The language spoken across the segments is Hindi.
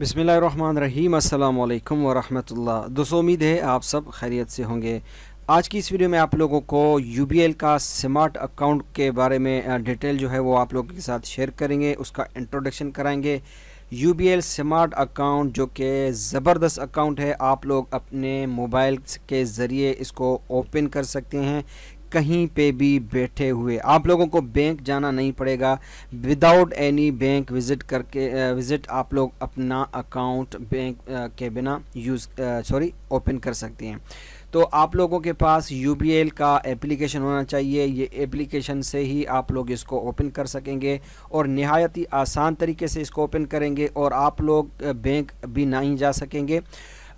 बसमीम् अल्लाम वरहमतुल्ला दोस्तों उम्मीद है आप सब खैरियत से होंगे आज की इस वीडियो में आप लोगों को यू का स्मार्ट अकाउंट के बारे में डिटेल जो है वो आप लोगों के साथ शेयर करेंगे उसका इंट्रोडक्शन कराएंगे यू स्मार्ट अकाउंट जो कि ज़बरदस्त अकाउंट है आप लोग अपने मोबाइल के ज़रिए इसको ओपन कर सकते हैं कहीं पे भी बैठे हुए आप लोगों को बैंक जाना नहीं पड़ेगा विदाउट एनी बैंक विज़िट करके विज़िट आप लोग अपना अकाउंट बैंक के बिना यूज़ सॉरी ओपन कर सकते हैं तो आप लोगों के पास यू का एप्लीकेशन होना चाहिए ये एप्लीकेशन से ही आप लोग इसको ओपन कर सकेंगे और नहायत ही आसान तरीके से इसको ओपन करेंगे और आप लोग बैंक भी नहीं जा सकेंगे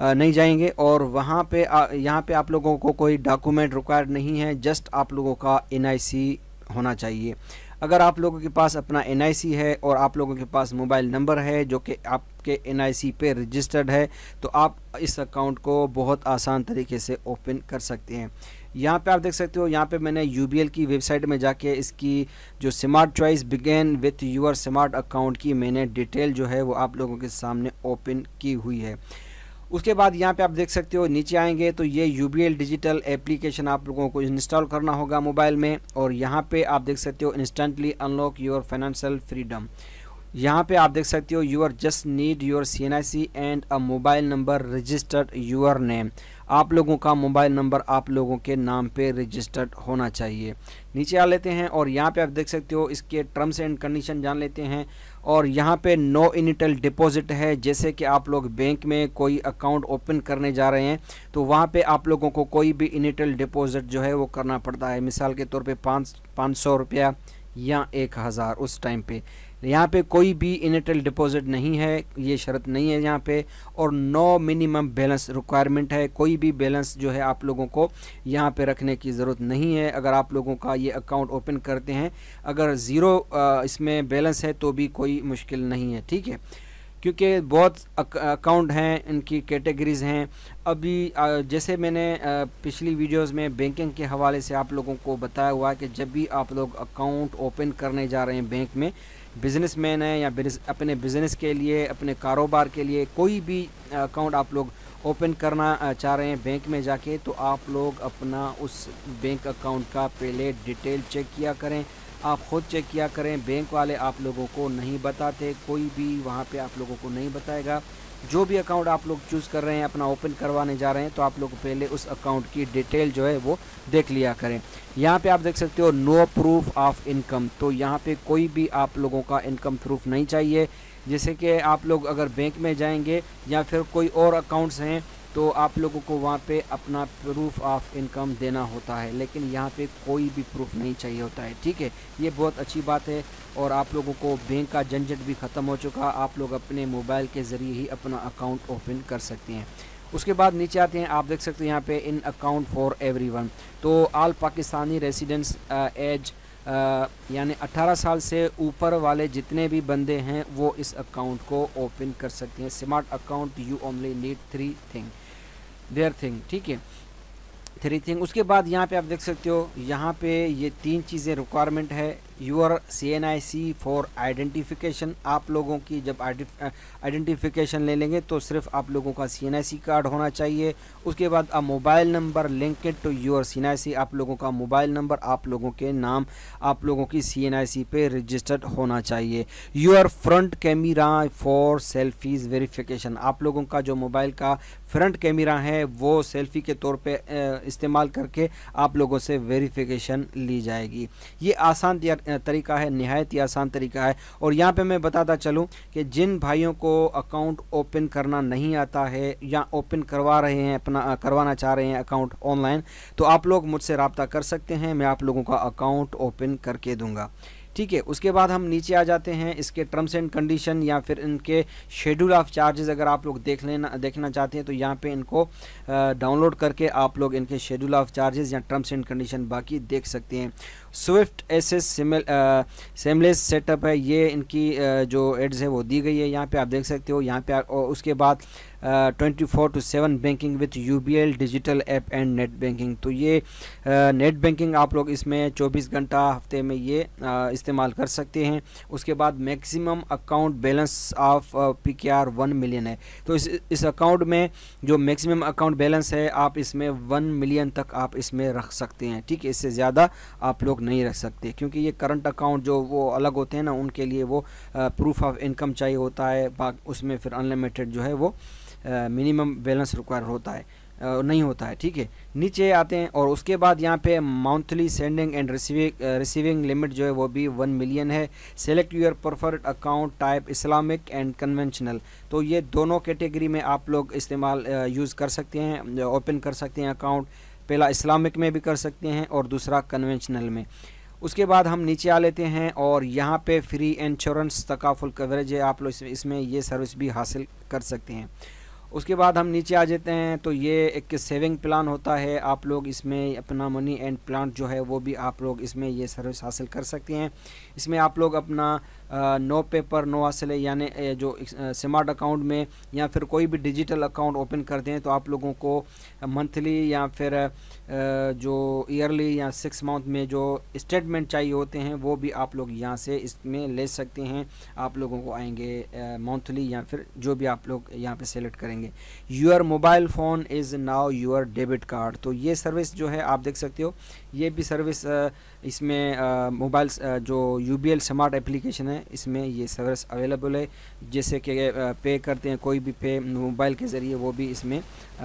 नहीं जाएंगे और वहाँ पे यहाँ पे आप लोगों को कोई डॉक्यूमेंट रिक्वायर्ड नहीं है जस्ट आप लोगों का एन होना चाहिए अगर आप लोगों के पास अपना एन है और आप लोगों के पास मोबाइल नंबर है जो कि आपके एन पे रजिस्टर्ड है तो आप इस अकाउंट को बहुत आसान तरीके से ओपन कर सकते हैं यहाँ पे आप देख सकते हो यहाँ पे मैंने यू की वेबसाइट में जाके इसकी जो smart choice begin with your smart account की मैंने डिटेल जो है वो आप लोगों के सामने ओपन की हुई है उसके बाद यहाँ पे आप देख सकते हो नीचे आएंगे तो ये यू डिजिटल एप्लीकेशन आप लोगों को इंस्टॉल करना होगा मोबाइल में और यहाँ पे आप देख सकते हो instantly unlock your financial freedom यहाँ पे आप देख सकते हो you are just need your C N I C and a mobile number registered your name आप लोगों का मोबाइल नंबर आप लोगों के नाम पे रजिस्टर्ड होना चाहिए नीचे आ लेते हैं और यहाँ पे आप देख सकते हो इसके टर्म्स एंड कंडीशन जान लेते हैं और यहाँ पे नो इनिटल डिपॉजिट है जैसे कि आप लोग बैंक में कोई अकाउंट ओपन करने जा रहे हैं तो वहाँ पे आप लोगों को कोई भी इनिटल डिपॉजिट जो है वो करना पड़ता है मिसाल के तौर पर पाँच पाँच सौ रुपया या एक हज़ार उस टाइम पे यहाँ पे कोई भी इनटल डिपॉजिट नहीं है ये शर्त नहीं है यहाँ पे और नो मिनिमम बैलेंस रिक्वायरमेंट है कोई भी बैलेंस जो है आप लोगों को यहाँ पे रखने की ज़रूरत नहीं है अगर आप लोगों का ये अकाउंट ओपन करते हैं अगर ज़ीरो इसमें बैलेंस है तो भी कोई मुश्किल नहीं है ठीक है क्योंकि बहुत अकाउंट हैं इनकी कैटेगरीज़ हैं अभी जैसे मैंने पिछली वीडियोस में बैंकिंग के हवाले से आप लोगों को बताया हुआ है कि जब भी आप लोग अकाउंट ओपन करने जा रहे हैं बैंक में बिज़नेसमैन है या अपने बिज़नेस के लिए अपने कारोबार के लिए कोई भी अकाउंट आप लोग ओपन करना चाह रहे हैं बैंक में जाके तो आप लोग अपना उस बैंक अकाउंट का पहले डिटेल चेक किया करें आप ख़ुद चेक किया करें बैंक वाले आप लोगों को नहीं बताते कोई भी वहाँ पे आप लोगों को नहीं बताएगा जो भी अकाउंट आप लोग चूज़ कर रहे हैं अपना ओपन करवाने जा रहे हैं तो आप लोग पहले उस अकाउंट की डिटेल जो है वो देख लिया करें यहाँ पे आप देख सकते हो नो प्रूफ ऑफ इनकम तो यहाँ पे कोई भी आप लोगों का इनकम प्रूफ नहीं चाहिए जैसे कि आप लोग अगर बैंक में जाएंगे या फिर कोई और अकाउंट्स हैं तो आप लोगों को वहाँ पे अपना प्रूफ ऑफ इनकम देना होता है लेकिन यहाँ पे कोई भी प्रूफ नहीं चाहिए होता है ठीक है ये बहुत अच्छी बात है और आप लोगों को बैंक का झंझट भी ख़त्म हो चुका आप लोग अपने मोबाइल के ज़रिए ही अपना अकाउंट ओपन कर सकते हैं उसके बाद नीचे आते हैं आप देख सकते हैं यहाँ पे इन अकाउंट फॉर एवरीवन तो आल पाकिस्तानी रेजिडेंस एज यानी 18 साल से ऊपर वाले जितने भी बंदे हैं वो इस अकाउंट को ओपन कर सकते हैं smart account you only need three thing there thing ठीक है थ्री थिंग उसके बाद यहाँ पे आप देख सकते हो यहाँ पे ये तीन चीज़ें रिक्वायरमेंट है your C N I C for identification आप लोगों की जब आइडेंटिफिकेशन ले लेंगे तो सिर्फ आप लोगों का सी एन आई सी कार्ड होना चाहिए उसके बाद a mobile number linked to your C N I C आप लोगों का मोबाइल नंबर आप लोगों के नाम आप लोगों की सी एन आई सी पे रजिस्टर्ड होना चाहिए your front camera for selfies verification आप लोगों का जो मोबाइल का फ्रंट कैमरा है वो सेल्फ़ी के तौर पे इस्तेमाल करके आप लोगों से वेरीफिकेशन ली जाएगी ये आसान तरीका है नहायत ही आसान तरीका है और यहाँ पे मैं बताता चलूँ कि जिन भाइयों को अकाउंट ओपन करना नहीं आता है या ओपन करवा रहे हैं अपना करवाना चाह रहे हैं अकाउंट ऑनलाइन तो आप लोग मुझसे रबता कर सकते हैं मैं आप लोगों का अकाउंट ओपन करके दूँगा ठीक है उसके बाद हम नीचे आ जाते हैं इसके टर्म्स एंड कंडीशन या फिर इनके शेड्यूल ऑफ चार्जेस अगर आप लोग देख लेना देखना चाहते हैं तो यहाँ पे इनको डाउनलोड करके आप लोग इनके शेड्यूल ऑफ चार्जेस या टर्म्स एंड कंडीशन बाकी देख सकते हैं swift S S seamless setup है ये इनकी uh, जो एड्स है वो दी गई है यहाँ पे आप देख सकते हो यहाँ पे और उसके बाद twenty four to seven banking with U B L digital app and net banking तो ये नेट uh, बैंकिंग आप लोग इसमें चौबीस घंटा हफ्ते में ये uh, इस्तेमाल कर सकते हैं उसके बाद maximum account balance of P K R one million है तो इस इस अकाउंट में जो मैक्सिमम अकाउंट बैलेंस है आप इसमें वन मिलियन तक आप इसमें रख सकते हैं ठीक है इससे ज़्यादा आप लोग नहीं रख सकते क्योंकि ये करंट अकाउंट जो वो अलग होते हैं ना उनके लिए वो प्रूफ ऑफ इनकम चाहिए होता है उसमें फिर अनलिमिटेड जो है वो मिनिमम बैलेंस रिक्वायर होता है नहीं होता है ठीक है नीचे आते हैं और उसके बाद यहाँ पे monthly sending and receiving receiving limit जो है वो भी वन मिलियन है select your preferred account type Islamic and conventional तो ये दोनों कैटेगरी में आप लोग इस्तेमाल यूज़ कर सकते हैं ओपन कर सकते हैं अकाउंट पहला इस्लामिक में भी कर सकते हैं और दूसरा कन्वेंशनल में उसके बाद हम नीचे आ लेते हैं और यहाँ पे फ्री इंश्योरेंस तकाफुल कवरेज है आप लोग इसमें ये सर्विस भी हासिल कर सकते हैं उसके बाद हम नीचे आ जाते हैं तो ये एक सेविंग प्लान होता है आप लोग इसमें अपना मनी एंड प्लांट जो है वो भी आप लोग इसमें ये सर्विस हासिल कर सकते हैं इसमें आप लोग अपना आ, नो पेपर नो हासिल यानी जो स्मार्ट अकाउंट में या फिर कोई भी डिजिटल अकाउंट ओपन करते हैं तो आप लोगों को मंथली या फिर जो ईयरली या सिक्स मंथ में जो स्टेटमेंट चाहिए होते हैं वो भी आप लोग यहाँ से इसमें ले सकते हैं आप लोगों को आएंगे मंथली या फिर जो भी आप लोग यहाँ पे सेलेक्ट करेंगे your mobile phone is now your debit card तो ये सर्विस जो है आप देख सकते हो ये भी सर्विस इसमें मोबाइल जो U B L smart application है इसमें ये सर्विस अवेलेबल है जैसे कि पे करते हैं कोई भी पे मोबाइल के ज़रिए वो भी इसमें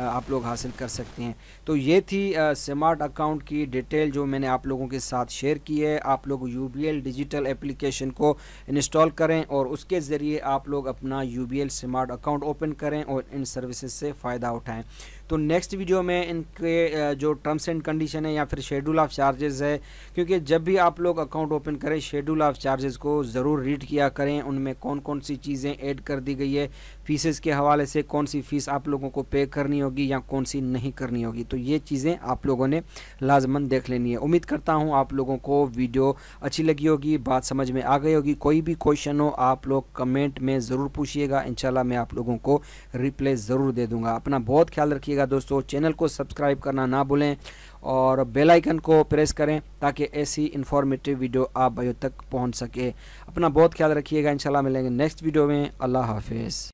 आप लोग हासिल कर सकते हैं तो ये थी स्मार्ट अकाउंट की डिटेल जो मैंने आप लोगों के साथ शेयर की है आप लोग यू डिजिटल एप्लीकेशन को इंस्टॉल करें और उसके ज़रिए आप लोग अपना यू स्मार्ट अकाउंट ओपन करें और इन सर्विसेज से फ़ायदा उठाएं तो नेक्स्ट वीडियो में इनके जो टर्म्स एंड कंडीशन है या फिर शेड्यूल ऑफ चार्जेस है क्योंकि जब भी आप लोग अकाउंट ओपन करें शेड्यूल ऑफ चार्जेस को ज़रूर रीड किया करें उनमें कौन कौन सी चीज़ें ऐड कर दी गई है फीसेस के हवाले से कौन सी फ़ीस आप लोगों को पे करनी होगी या कौन सी नहीं करनी होगी तो ये चीज़ें आप लोगों ने लाजमन देख लेनी है उम्मीद करता हूँ आप लोगों को वीडियो अच्छी लगी होगी बात समझ में आ गई होगी कोई भी क्वेश्चन हो आप लोग कमेंट में ज़रूर पूछिएगा इन मैं आप लोगों को रिप्लाई ज़रूर दे दूँगा अपना बहुत ख्याल रखिएगा दोस्तों चैनल को सब्सक्राइब करना ना भूलें और बेल आइकन को प्रेस करें ताकि ऐसी इन्फॉर्मेटिव वीडियो आप भाइयों तक पहुंच सके अपना बहुत ख्याल रखिएगा इंशाल्लाह मिलेंगे नेक्स्ट वीडियो में अल्लाह हाफिज़